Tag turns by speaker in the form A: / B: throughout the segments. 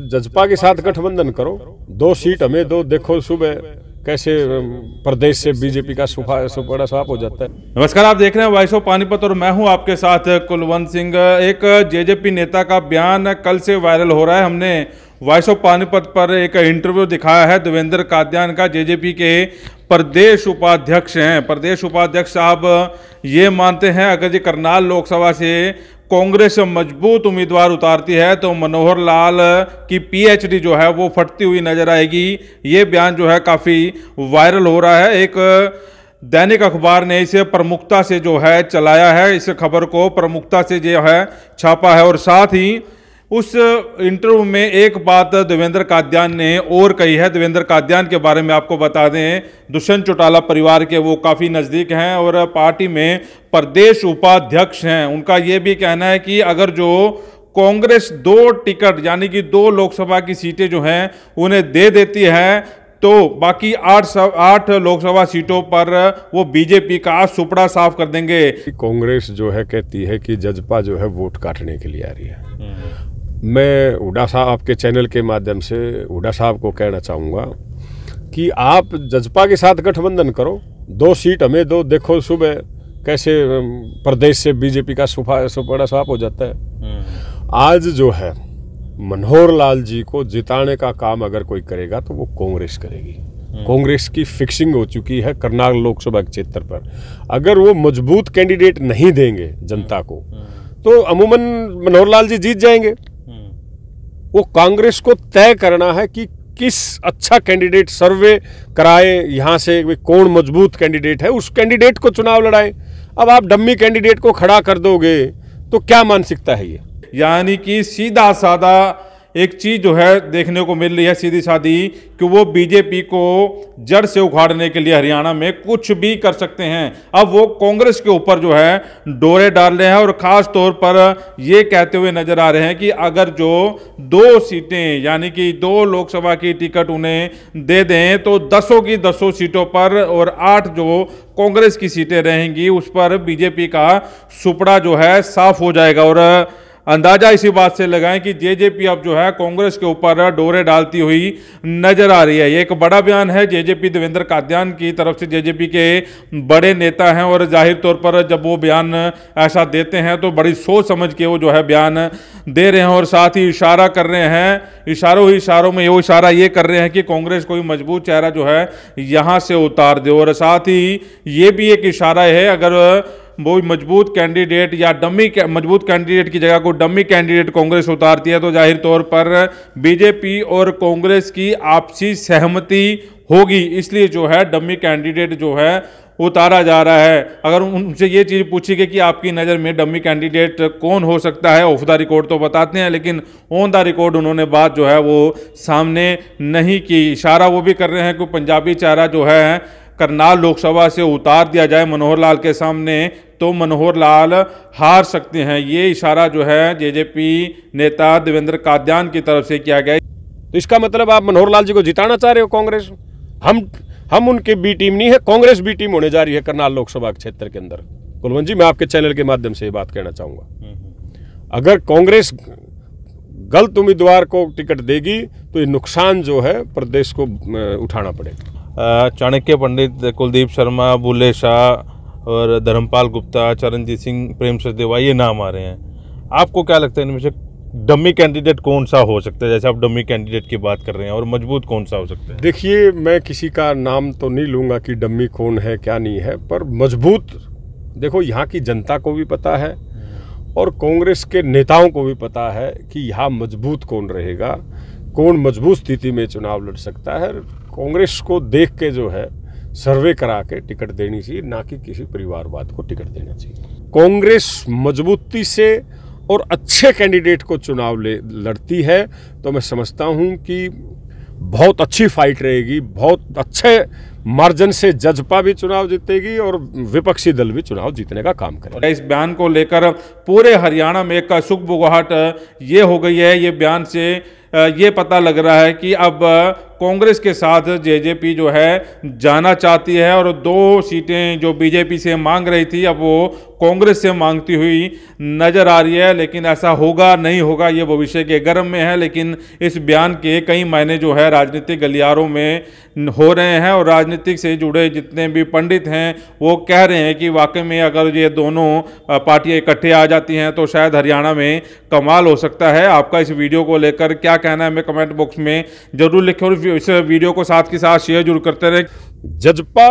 A: जजपा के साथ गठबंधन करो दो सीट हमें दो देखो सुबह कैसे प्रदेश से बीजेपी का सुफा बड़ा साफ हो जाता है नमस्कार आप देख रहे हैं वाइसो पानीपत और मैं हूं
B: आपके साथ कुलवंत सिंह एक जेजेपी नेता का बयान कल से वायरल हो रहा है हमने ऑफ पानीपत पर एक इंटरव्यू दिखाया है देवेंद्र काद्यान का जेजेपी के प्रदेश उपाध्यक्ष हैं प्रदेश उपाध्यक्ष साहब ये मानते हैं अगर ये करनाल लोकसभा से कांग्रेस मजबूत उम्मीदवार उतारती है तो मनोहर लाल की पीएचडी जो है वो फटती हुई नजर आएगी ये बयान जो है काफ़ी वायरल हो रहा है एक दैनिक अखबार ने इसे प्रमुखता से जो है चलाया है इस खबर को प्रमुखता से जो है छापा है और साथ ही उस इंटरव्यू uh, में एक बात देवेंद्र काद्यान ने और कही है देवेंद्र काद्यान के बारे में आपको बता दें दुष्यंत चौटाला परिवार के वो काफ़ी नज़दीक हैं और पार्टी में प्रदेश उपाध्यक्ष हैं उनका ये भी कहना है कि अगर जो कांग्रेस दो टिकट यानी कि दो लोकसभा की सीटें जो हैं उन्हें दे देती है तो बाकी आठ सब आठ
A: लोकसभा सीटों पर वो बीजेपी का सुपड़ा साफ कर देंगे कांग्रेस जो है कहती है कि जजपा जो है वोट काटने के लिए आ रही है हम्म। मैं हुडा साहब आपके चैनल के माध्यम से हुडा साहब को कहना चाहूँगा कि आप जजपा के साथ गठबंधन करो दो सीट हमें दो देखो सुबह कैसे प्रदेश से बीजेपी का सुफा सुपड़ा साफ हो जाता है हम्म। आज जो है मनोहर लाल जी को जिताने का काम अगर कोई करेगा तो वो कांग्रेस करेगी हम्म। कांग्रेस की फिक्सिंग हो चुकी है करनाल लोकसभा क्षेत्र पर अगर वो मजबूत कैंडिडेट नहीं देंगे जनता को हम्म। तो अमूमन मनोहर लाल जी जीत जाएंगे वो कांग्रेस को तय करना है कि किस अच्छा कैंडिडेट सर्वे कराए यहाँ से कौन मजबूत कैंडिडेट है उस कैंडिडेट को चुनाव लड़ाए अब आप डम्मी कैंडिडेट को खड़ा कर दोगे तो क्या मानसिकता है ये यानी कि सीधा साधा एक चीज़
B: जो है देखने को मिल रही है सीधी साधी कि वो बीजेपी को जड़ से उखाड़ने के लिए हरियाणा में कुछ भी कर सकते हैं अब वो कांग्रेस के ऊपर जो है डोरे डाल रहे हैं और ख़ास तौर पर ये कहते हुए नज़र आ रहे हैं कि अगर जो दो सीटें यानी कि दो लोकसभा की टिकट उन्हें दे दें तो दसों की दसों सीटों पर और आठ जो कांग्रेस की सीटें रहेंगी उस पर बीजेपी का सुपड़ा जो है साफ हो जाएगा और अंदाजा इसी बात से लगाएं कि जेजेपी अब जो है कांग्रेस के ऊपर डोरे डालती हुई नजर आ रही है ये एक बड़ा बयान है जेजेपी देवेंद्र काद्यान की तरफ से जेजेपी के बड़े नेता हैं और जाहिर तौर पर जब वो बयान ऐसा देते हैं तो बड़ी सोच समझ के वो जो है बयान दे रहे हैं और साथ ही इशारा कर रहे हैं इशारों ही इशारों में वो इशारा ये कर रहे हैं कि कांग्रेस कोई मजबूत चेहरा जो है यहाँ से उतार दे और साथ ही ये भी एक इशारा है अगर वो मजबूत कैंडिडेट या डमी मजबूत कैंडिडेट की जगह को डमी कैंडिडेट कांग्रेस उतारती है तो जाहिर तौर पर बीजेपी और कांग्रेस की आपसी सहमति होगी इसलिए जो है डमी कैंडिडेट जो है उतारा जा रहा है अगर उनसे ये चीज़ पूछी गई कि आपकी नज़र में डमी कैंडिडेट कौन हो सकता है ऑफ द रिकॉर्ड तो बताते हैं लेकिन ऑन द रिकॉर्ड उन्होंने बात जो है वो सामने नहीं की इशारा वो भी कर रहे हैं कि पंजाबी चारा जो है करनाल लोकसभा से उतार दिया जाए मनोहर लाल के सामने तो मनोहर लाल हार सकते हैं ये इशारा जो है जेजेपी नेता देवेंद्र काद्यान की तरफ से किया
A: गया तो इसका मतलब आप मनोहर लाल जी को जिताना चाह रहे हो कांग्रेस हम हम उनके बी टीम नहीं है कांग्रेस बी टीम होने जा रही है करनाल लोकसभा क्षेत्र के अंदर कुलवंत जी मैं आपके चैनल के माध्यम से ये बात कहना चाहूँगा अगर कांग्रेस गलत उम्मीदवार को टिकट देगी तो ये नुकसान जो है प्रदेश को उठाना पड़ेगा चाणक्य
B: पंडित कुलदीप शर्मा बुले शाह और धर्मपाल गुप्ता चरणजीत सिंह प्रेम सचदेवा ये नाम आ रहे हैं आपको क्या लगता है इनमें से डमी कैंडिडेट कौन सा हो सकता है जैसे आप डमी कैंडिडेट की बात कर रहे हैं और मजबूत कौन सा हो सकता
A: है देखिए मैं किसी का नाम तो नहीं लूँगा कि डमी कौन है क्या नहीं है पर मजबूत देखो यहाँ की जनता को भी पता है और कांग्रेस के नेताओं को भी पता है कि यहाँ मजबूत कौन रहेगा कौन मजबूत स्थिति में चुनाव लड़ सकता है कांग्रेस को देख के जो है सर्वे करा के टिकट देनी चाहिए ना कि किसी परिवारवाद को टिकट देना चाहिए कांग्रेस मजबूती से और अच्छे कैंडिडेट को चुनाव ले लड़ती है तो मैं समझता हूँ कि बहुत अच्छी फाइट रहेगी बहुत अच्छे मार्जिन से जजपा भी चुनाव जीतेगी और विपक्षी दल भी चुनाव जीतने का काम करेगा इस बयान को लेकर
B: पूरे हरियाणा में एक बुगाहट ये हो गई है ये बयान से ये पता लग रहा है कि अब कांग्रेस के साथ जेजेपी जो है जाना चाहती है और दो सीटें जो बीजेपी से मांग रही थी अब वो कांग्रेस से मांगती हुई नज़र आ रही है लेकिन ऐसा होगा नहीं होगा ये भविष्य के गर्म में है लेकिन इस बयान के कई मायने जो है राजनीतिक गलियारों में हो रहे हैं और राजनीतिक से जुड़े जितने भी पंडित हैं वो कह रहे हैं कि वाकई में अगर ये दोनों पार्टियाँ इकट्ठे आ जाती हैं तो शायद हरियाणा में कमाल हो सकता है आपका इस वीडियो को लेकर क्या कहना है हमें कमेंट बॉक्स में ज़रूर लिखें और इस वीडियो को साथ के साथ शेयर जरूर करते रहे जजपा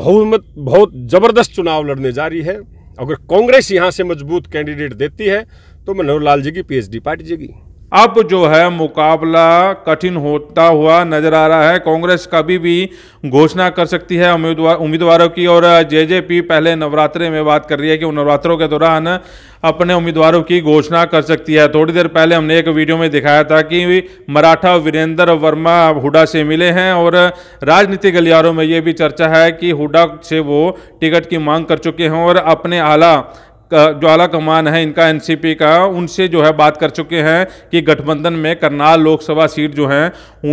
A: बहुमत बहुत ज़बरदस्त चुनाव लड़ने जा रही है अगर कांग्रेस यहाँ से मजबूत कैंडिडेट देती है तो मनोहर लाल जी की पीएचडी पार्टी जाएगी अब जो है
B: मुकाबला कठिन होता हुआ नजर आ रहा है कांग्रेस कभी भी घोषणा कर सकती है उम्मीदवार उम्मीदवारों की और जेजेपी पहले नवरात्रे में बात कर रही है कि नवरात्रों के दौरान अपने उम्मीदवारों की घोषणा कर सकती है थोड़ी देर पहले हमने एक वीडियो में दिखाया था कि मराठा वीरेंद्र वर्मा हुडा से मिले हैं और राजनीतिक गलियारों में ये भी चर्चा है कि हुडा से वो टिकट की मांग कर चुके हैं और अपने आला ज्वाला कमान है इनका एनसीपी का उनसे जो है बात कर चुके हैं कि गठबंधन में करनाल
A: लोकसभा सीट जो है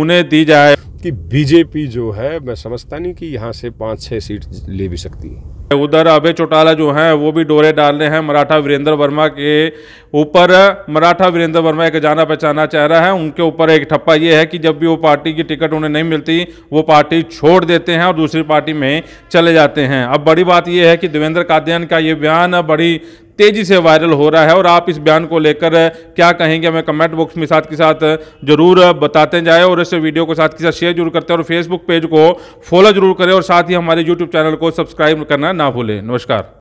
A: उन्हें दी जाए कि बीजेपी जो है मैं समझता नहीं कि यहाँ से पाँच छः सीट ले भी सकती है उधर अभय चौटाला जो हैं वो भी डोरे डालने हैं
B: मराठा वीरेंद्र वर्मा के ऊपर मराठा वीरेंद्र वर्मा एक जाना पहचाना चेहरा है उनके ऊपर एक ठप्पा ये है कि जब भी वो पार्टी की टिकट उन्हें नहीं मिलती वो पार्टी छोड़ देते हैं और दूसरी पार्टी में चले जाते हैं अब बड़ी बात यह है कि देवेंद्र काद्यान का ये बयान बड़ी तेज़ी से वायरल हो रहा है और आप इस बयान को लेकर क्या कहेंगे हमें कमेंट बॉक्स में साथ के साथ जरूर बताते जाए और इस वीडियो को साथ के साथ शेयर जरूर करते हैं और फेसबुक पेज को फॉलो जरूर करें और साथ ही हमारे यूट्यूब चैनल को सब्सक्राइब करना ना भूलें नमस्कार